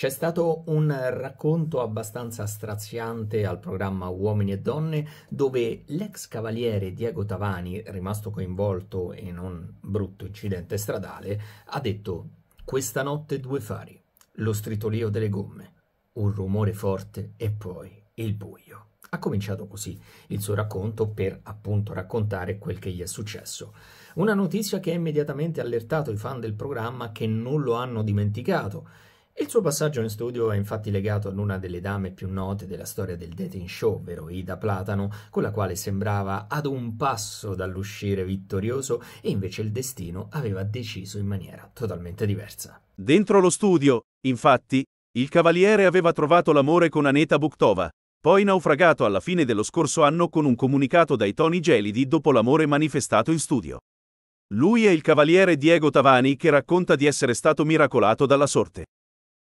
C'è stato un racconto abbastanza straziante al programma Uomini e Donne dove l'ex cavaliere Diego Tavani, rimasto coinvolto in un brutto incidente stradale, ha detto «Questa notte due fari, lo stritolio delle gomme, un rumore forte e poi il buio». Ha cominciato così il suo racconto per appunto raccontare quel che gli è successo. Una notizia che ha immediatamente allertato i fan del programma che non lo hanno dimenticato il suo passaggio in studio è infatti legato ad una delle dame più note della storia del dating show, ovvero Ida Platano, con la quale sembrava ad un passo dall'uscire vittorioso e invece il destino aveva deciso in maniera totalmente diversa. Dentro lo studio, infatti, il cavaliere aveva trovato l'amore con Aneta Buktova, poi naufragato alla fine dello scorso anno con un comunicato dai toni gelidi dopo l'amore manifestato in studio. Lui è il cavaliere Diego Tavani che racconta di essere stato miracolato dalla sorte.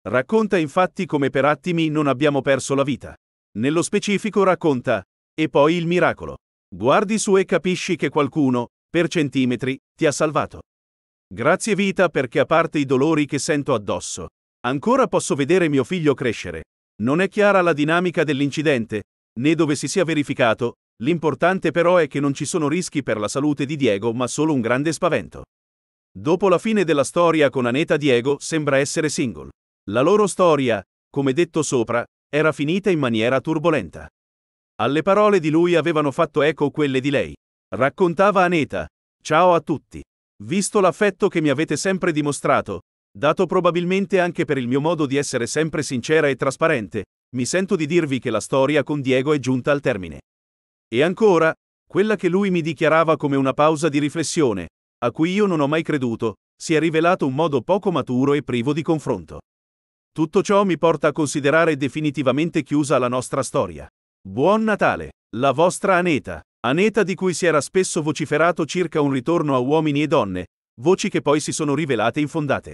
Racconta infatti come per attimi non abbiamo perso la vita. Nello specifico racconta, e poi il miracolo. Guardi su e capisci che qualcuno, per centimetri, ti ha salvato. Grazie vita perché a parte i dolori che sento addosso, ancora posso vedere mio figlio crescere. Non è chiara la dinamica dell'incidente, né dove si sia verificato, l'importante però è che non ci sono rischi per la salute di Diego ma solo un grande spavento. Dopo la fine della storia con Aneta Diego sembra essere single. La loro storia, come detto sopra, era finita in maniera turbolenta. Alle parole di lui avevano fatto eco quelle di lei. Raccontava Aneta, ciao a tutti. Visto l'affetto che mi avete sempre dimostrato, dato probabilmente anche per il mio modo di essere sempre sincera e trasparente, mi sento di dirvi che la storia con Diego è giunta al termine. E ancora, quella che lui mi dichiarava come una pausa di riflessione, a cui io non ho mai creduto, si è rivelato un modo poco maturo e privo di confronto. Tutto ciò mi porta a considerare definitivamente chiusa la nostra storia. Buon Natale! La vostra Aneta. Aneta di cui si era spesso vociferato circa un ritorno a uomini e donne, voci che poi si sono rivelate infondate.